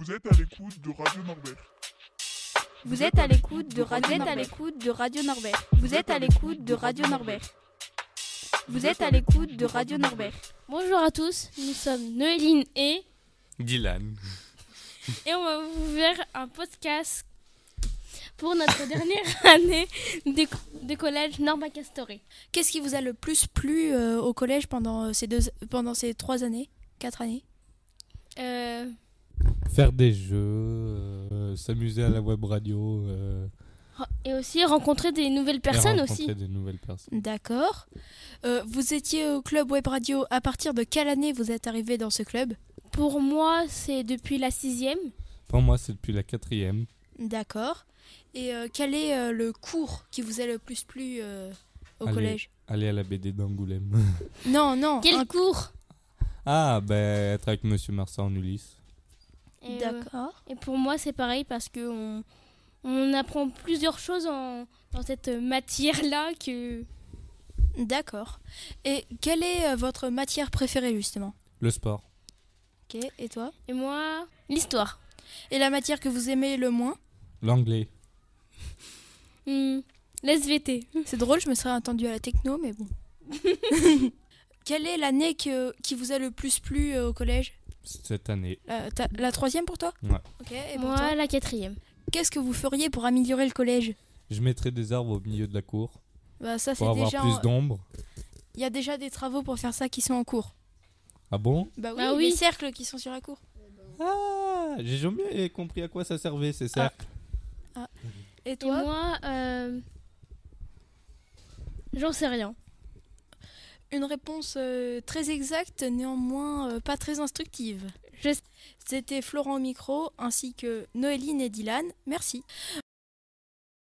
Vous êtes à l'écoute de Radio Norbert. Vous êtes à l'écoute de Radio Norbert. Vous êtes à l'écoute de Radio Norbert. Vous êtes à l'écoute de Radio Norbert. Bonjour à tous, nous sommes Noéline et Dylan. Et on va vous faire un podcast pour notre dernière année de, collège Norma Castoré. Qu'est-ce qui vous a le plus plu euh, au collège pendant ces, deux, pendant ces trois années, quatre années euh, faire des jeux, euh, s'amuser à la web radio. Euh. Et aussi rencontrer des nouvelles personnes aussi. D'accord. Euh, vous étiez au club Web Radio. À partir de quelle année vous êtes arrivé dans ce club Pour moi, c'est depuis la sixième. Pour moi, c'est depuis la quatrième. D'accord. Et quel est le cours qui vous a le plus plu au collège Aller à la BD d'Angoulême. Non, non. Quel cours Ah, ben, être avec Monsieur Marsan en Ulysse. Euh, D'accord. et pour moi, c'est pareil parce que on, apprend plusieurs choses en, dans cette matière-là que. D'accord. Et quelle est euh, votre matière préférée justement Le sport. Ok. Et toi Et moi, l'histoire. Et la matière que vous aimez le moins L'anglais. Hmm, L'SVT. C'est drôle, je me serais attendu à la techno, mais bon. Quelle est l'année qui vous a le plus plu euh, au collège cette année. Euh, la, troisième pour toi Ouais. Ok, et Moi, la quatrième. Qu'est-ce que vous feriez pour améliorer le collège Je mettrais des arbres au milieu de la cour. Bah, ça, pour avoir plus d'ombre. Il y a déjà des travaux pour faire ça qui sont en cours. Ah bon Bah oui, Les bah cercles qui sont sur la cour. Ah, j'ai jamais compris à quoi ça servait ces ah. cercles. Ah. Et toi Moi, euh, j'en sais rien. Une réponse euh, très exacte, néanmoins euh, pas très instructive. C'était Florent au micro, ainsi que Noéline et Dylan. Merci.